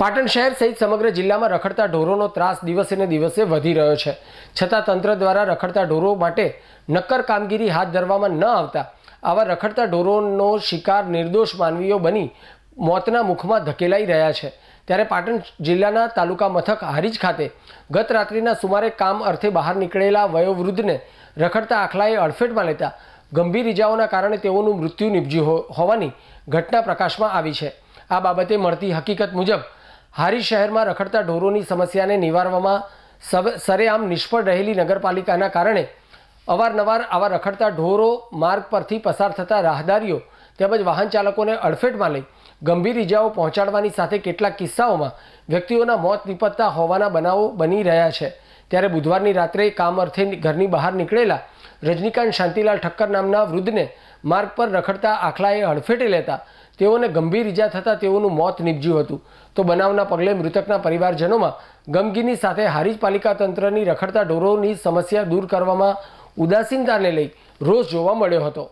પાટણ શહેર સહિત સમગ્ર જિલ્લામાં રખડતા ઢોરોનો ત્રાસ દિવસે ને દિવસે વધી રહ્યો છે છતાં તંત્ર દ્વારા રખડતા ઢોરો માટે નક્કર કામગીરી હાથ ધરવામાં ન આવતા આવા રખડતા ઢોરોનો શિકાર નિર્દોષ માનવીઓ બની મોતના મુખમાં ધકેલાઈ રહ્યા છે ત્યારે પાટણ જિલ્લાના તાલુકા મથક હારીજ ખાતે ગત રાત્રિના સુમારે કામ અર્થે બહાર નીકળેલા વયોવૃદ્ધને રખડતા આખલાએ અડફેટમાં લેતા ગંભીર ઇજાઓના કારણે તેઓનું મૃત્યુ નીપજ્યું હોવાની ઘટના પ્રકાશમાં આવી છે આ બાબતે મળતી હકીકત મુજબ હારી શહેરમાં રખડતા ઢોરોની સમસ્યાને નિવારવામાં સરેઆમ નિષ્ફળ રહેલી નગરપાલિકાના કારણે અવારનવાર આવા રખડતા ઢોરો માર્ગ પરથી પસાર થતા રાહદારીઓ તેમજ વાહન ચાલકોને અડફેટમાં લઈ ગંભીર ઇજાઓ પહોંચાડવાની સાથે કેટલાક કિસ્સાઓમાં વ્યક્તિઓના મોત નિપજતા હોવાના બનાવો બની રહ્યા છે ત્યારે બુધવારની રાત્રે કામ અર્થે ઘરની બહાર નીકળેલા રજનીકાંત શાંતિલાલ ઠક્કર નામના વૃદ્ધને માર્ગ પર રખડતા આખલાએ હડફેટે લેતા તેઓને ગંભીર ઈજા થતાં તેઓનું મોત નીપજ્યું હતું તો બનાવના પગલે મૃતકના પરિવારજનોમાં ગમગીની સાથે હારીજ પાલિકા તંત્રની રખડતા ઢોરોની સમસ્યા દૂર કરવામાં ઉદાસીનતાને લઈ રોષ જોવા મળ્યો હતો